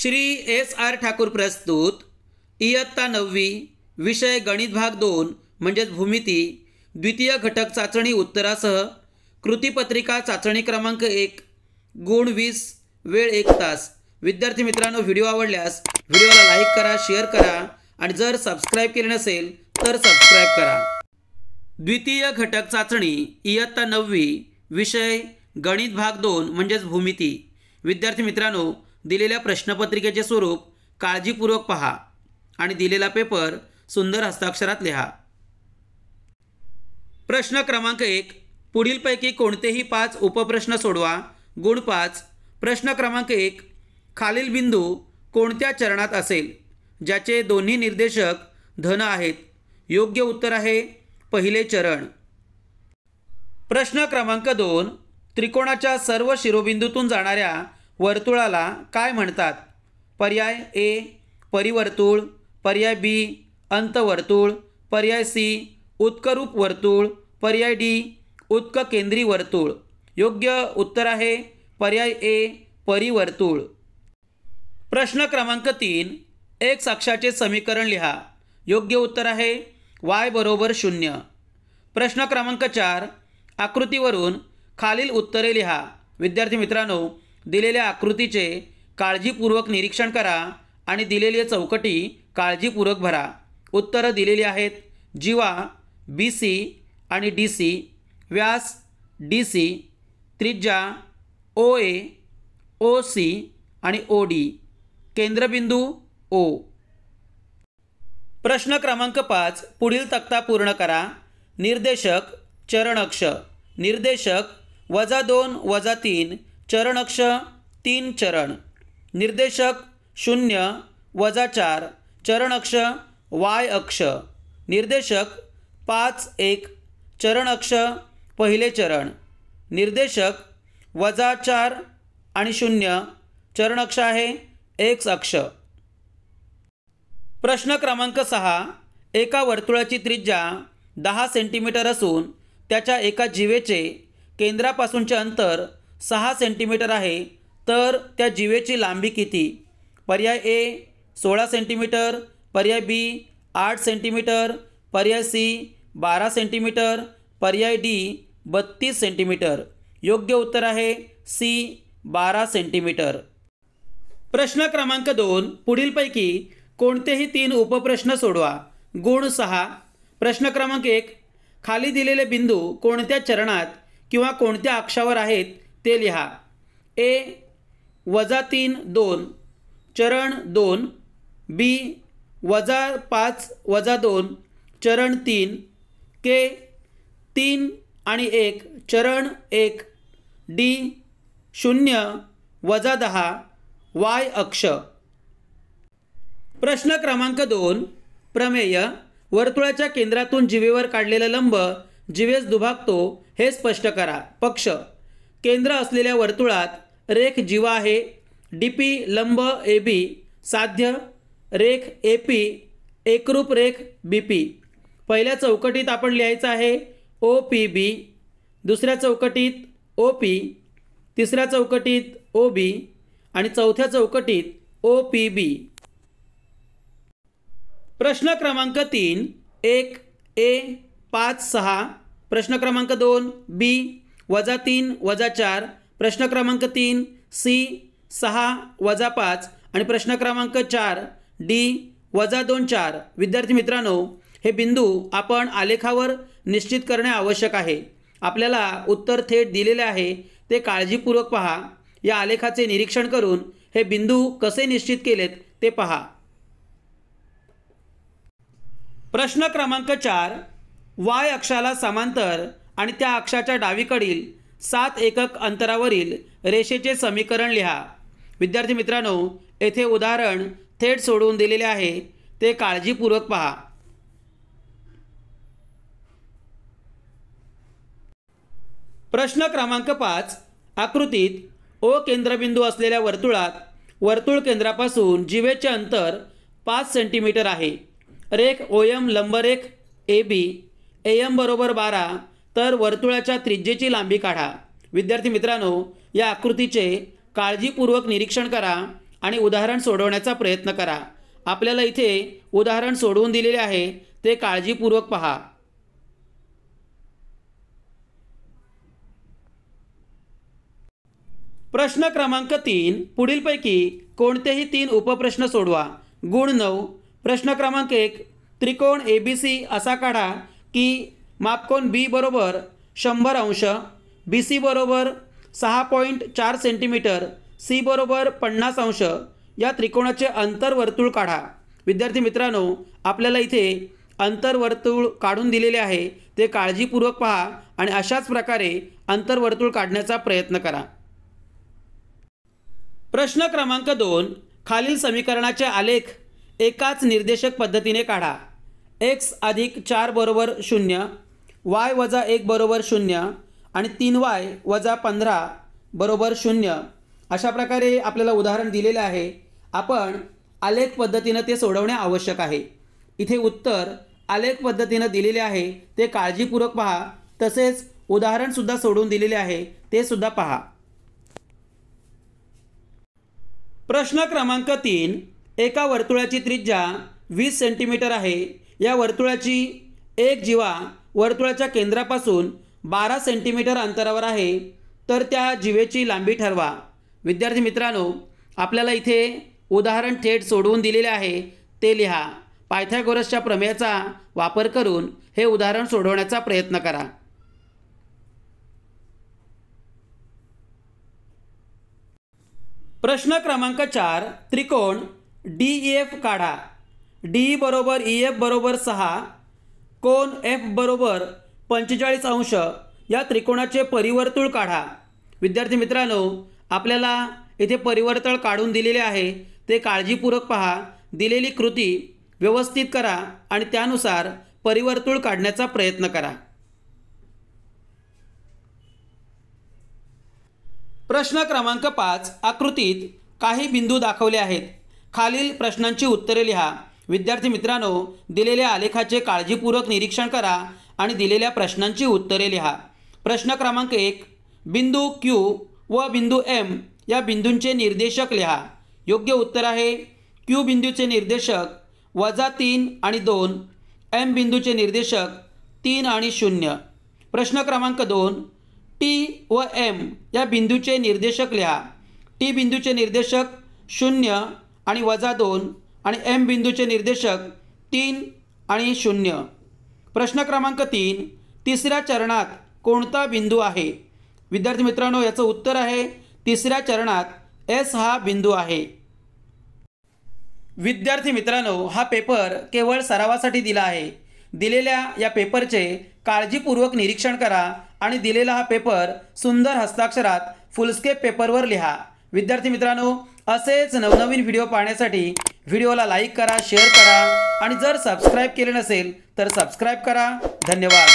Shri S R Thakur प्रस्तुत इयत्ता नववी विषय गणित भाग दोन म्हणजेच भूमिती द्वितीय घटक चाचणी उत्तरासह कृतीपत्रिका चाचणी क्रमांक एक गुण वीस वेळ एक तास विद्यार्थी मित्रांनो व्हिडिओ आवडल्यास व्हिडिओला लाईक करा शेअर करा आणि जर सबस्क्राईब केले नसेल तर सबस्क्राईब करा द्वितीय घटक चाचणी इयत्ता नववी विषय गणित भाग दोन म्हणजेच भूमिती विद्यार्थी मित्रांनो दिलेल्या प्रश्नपत्रिकेचे स्वरूप काळजीपूर्वक पहा आणि दिलेला पेपर सुंदर हस्ताक्षरात लिहा प्रश्न क्रमांक एक पुढीलपैकी कोणतेही पाच उपप्रश्न सोडवा गुण पाच प्रश्न क्रमांक एक खालील बिंदू कोणत्या चरणात असेल ज्याचे दोन्ही निर्देशक धन आहेत योग्य उत्तर आहे पहिले चरण प्रश्न क्रमांक दोन त्रिकोणाच्या सर्व शिरोबिंदूतून जाणाऱ्या वर्तुळाला काय म्हणतात पर्याय ए परिवर्तुळ पर्याय बी अंतवर्तुळ पर्याय सी उत्करूप वर्तुळ पर्याय डी उत्क केंद्री वर्तुळ योग्य उत्तर आहे पर्याय ए परिवर्तुळ प्रश्न क्रमांक तीन एक साक्षाचे समीकरण लिहा योग्य उत्तर आहे वाय बरोबर शून्य प्रश्न क्रमांक चार आकृतीवरून खालील उत्तरे लिहा विद्यार्थी मित्रांनो दिलेल्या आकृतीचे काळजीपूर्वक निरीक्षण करा आणि दिलेली चौकटी काळजीपूर्वक भरा उत्तरं दिलेली आहेत जीवा बी सी आणि डी सी व्यास डी सी त्रिज्या ओ ए ओ सी आणि ओ डी केंद्रबिंदू ओ प्रश्न क्रमांक पाच पुढील तक्ता पूर्ण करा निर्देशक अक्ष निर्देशक वजा दोन वजा तीन चरण अक्ष तीन चरण निर्देशक शून्य वजा चार अक्ष वाय अक्ष निर्देशक पाच एक चरण अक्ष पहिले चरण निर्देशक वजा चार आणि शून्य अक्ष आहे एक्स अक्ष प्रश्न क्रमांक सहा एका वर्तुळाची त्रिज्या दहा सेंटीमीटर असून त्याच्या एका जीवेचे केंद्रापासूनचे अंतर सहा सेंटीमीटर आहे तर त्या जिवेची लांबी किती पर्याय ए सोळा सेंटीमीटर पर्याय बी आठ सेंटीमीटर पर्याय सी बारा सेंटीमीटर पर्याय डी बत्तीस सेंटीमीटर योग्य उत्तर आहे सी बारा सेंटीमीटर प्रश्न क्रमांक दोन पुढीलपैकी कोणतेही तीन उपप्रश्न सोडवा गुण सहा प्रश्न क्रमांक एक खाली दिलेले बिंदू कोणत्या चरणात किंवा कोणत्या अक्षावर आहेत ते लिहा ए वजा तीन दोन चरण दोन बी वजा पाच वजा दोन चरण तीन के तीन आणि एक चरण एक डी शून्य वजा दहा वाय अक्ष प्रश्न क्रमांक दोन प्रमेय वर्तुळाच्या केंद्रातून जिवेवर काढलेला लंब जिवेस दुभागतो हे स्पष्ट करा पक्ष केंद्र असलेल्या वर्तुळात रेख जीवा आहे डी पी लंब ए बी साध्य रेख ए पी एकरूप रेख बी पी पहिल्या चौकटीत आपण लिहायचं आहे ओ पी बी दुसऱ्या चौकटीत ओ पी तिसऱ्या चौकटीत ओ बी आणि चौथ्या चौकटीत ओ पी बी प्रश्न क्रमांक तीन एक ए पाच सहा प्रश्न क्रमांक दोन बी वजा तीन वजा चार प्रश्न क्रमांक तीन सी सहा वजा पाच आणि प्रश्न क्रमांक चार डी वजा दोन चार विद्यार्थी मित्रांनो हे बिंदू आपण आलेखावर निश्चित करणे आवश्यक आहे आपल्याला उत्तर थेट दिलेले आहे ते काळजीपूर्वक पहा या आलेखाचे निरीक्षण करून हे बिंदू कसे निश्चित केलेत ते पहा प्रश्न क्रमांक चार वाय अक्षाला समांतर आणि त्या अक्षाच्या डावीकडील सात एकक अंतरावरील रेषेचे समीकरण लिहा विद्यार्थी मित्रांनो येथे उदाहरण थेट सोडवून दिलेले आहे ते काळजीपूर्वक पहा प्रश्न क्रमांक पाच आकृतीत ओ केंद्रबिंदू असलेल्या वर्तुळात वर्तुळ केंद्रापासून जिवेचे अंतर पाच सेंटीमीटर आहे रेख O M लंबरेख A B A M बरोबर बारा तर वर्तुळाच्या त्रिज्येची लांबी काढा विद्यार्थी मित्रांनो या आकृतीचे काळजीपूर्वक निरीक्षण करा आणि उदाहरण सोडवण्याचा प्रयत्न करा आपल्याला इथे उदाहरण सोडवून दिलेले आहे ते काळजीपूर्वक पहा प्रश्न क्रमांक तीन पुढीलपैकी कोणतेही तीन उपप्रश्न सोडवा गुण नऊ प्रश्न क्रमांक एक त्रिकोण ए बी सी असा काढा की मापकोन बी बरोबर शंभर अंश बी सी बरोबर सहा पॉईंट चार सेंटीमीटर सी बरोबर पन्नास अंश या त्रिकोणाचे अंतर्वर्तुळ काढा विद्यार्थी मित्रांनो आपल्याला इथे अंतर्वर्तुळ काढून दिलेले आहे ते काळजीपूर्वक पहा आणि अशाच प्रकारे अंतर्वर्तुळ काढण्याचा प्रयत्न करा प्रश्न क्रमांक दोन खालील समीकरणाचे आलेख एकाच निर्देशक पद्धतीने काढा एक्स अधिक चार बरोबर शून्य वाय वजा एक बरोबर शून्य आणि तीन वाय वजा पंधरा बरोबर शून्य अशा प्रकारे आपल्याला उदाहरण दिलेलं आहे आपण आलेख पद्धतीनं ते सोडवणे आवश्यक आहे इथे उत्तर आलेख पद्धतीनं दिलेले आहे ते काळजीपूर्वक पहा तसेच उदाहरणसुद्धा सोडून दिलेले आहे ते सुद्धा पहा प्रश्न क्रमांक तीन एका वर्तुळाची त्रिज्या वीस सेंटीमीटर आहे या वर्तुळाची एक जीवा वर्तुळाच्या केंद्रापासून बारा सेंटीमीटर अंतरावर आहे तर त्या जिवेची लांबी ठरवा विद्यार्थी मित्रांनो आपल्याला इथे उदाहरण थेट सोडवून दिलेले आहे ते लिहा पायथागोरसच्या प्रमेयाचा वापर करून हे उदाहरण सोडवण्याचा प्रयत्न करा प्रश्न क्रमांक चार त्रिकोण डी एफ e काढा डी e बरोबर ई e एफ बरोबर सहा कोन एफ बरोबर पंचेचाळीस अंश या त्रिकोणाचे परिवर्तुळ काढा विद्यार्थी मित्रांनो आपल्याला इथे परिवर्तळ काढून दिलेले आहे ते काळजीपूर्वक पहा दिलेली कृती व्यवस्थित करा आणि त्यानुसार परिवर्तुळ काढण्याचा प्रयत्न करा प्रश्न क्रमांक पाच आकृतीत काही बिंदू दाखवले आहेत खालील प्रश्नांची उत्तरे लिहा विद्यार्थी मित्रांनो दिलेल्या आलेखाचे काळजीपूर्वक निरीक्षण करा आणि दिलेल्या प्रश्नांची उत्तरे लिहा प्रश्न क्रमांक एक बिंदू क्यू व बिंदू एम या बिंदूंचे निर्देशक लिहा योग्य उत्तर आहे क्यू बिंदूचे निर्देशक वजा तीन आणि दोन एम बिंदूचे निर्देशक तीन आणि शून्य प्रश्न क्रमांक दोन टी व एम या बिंदूचे निर्देशक लिहा टी बिंदूचे निर्देशक शून्य आणि वजा दोन आणि एम बिंदूचे निर्देशक तीन आणि शून्य प्रश्न क्रमांक तीन तिसऱ्या चरणात कोणता बिंदू आहे विद्यार्थी मित्रांनो याचं उत्तर आहे तिसऱ्या चरणात एस हा बिंदू आहे विद्यार्थी मित्रांनो हा पेपर केवळ सरावासाठी दिला आहे दिलेल्या या पेपरचे काळजीपूर्वक निरीक्षण करा आणि दिलेला हा पेपर सुंदर हस्ताक्षरात फुलस्केप पेपरवर लिहा विद्यार्थी मित्रांनो असेच नवनवीन व्हिडिओ पाहण्यासाठी व्हिडिओला लाईक करा शेअर करा आणि जर सबस्क्राईब केले नसेल तर सबस्क्राईब करा धन्यवाद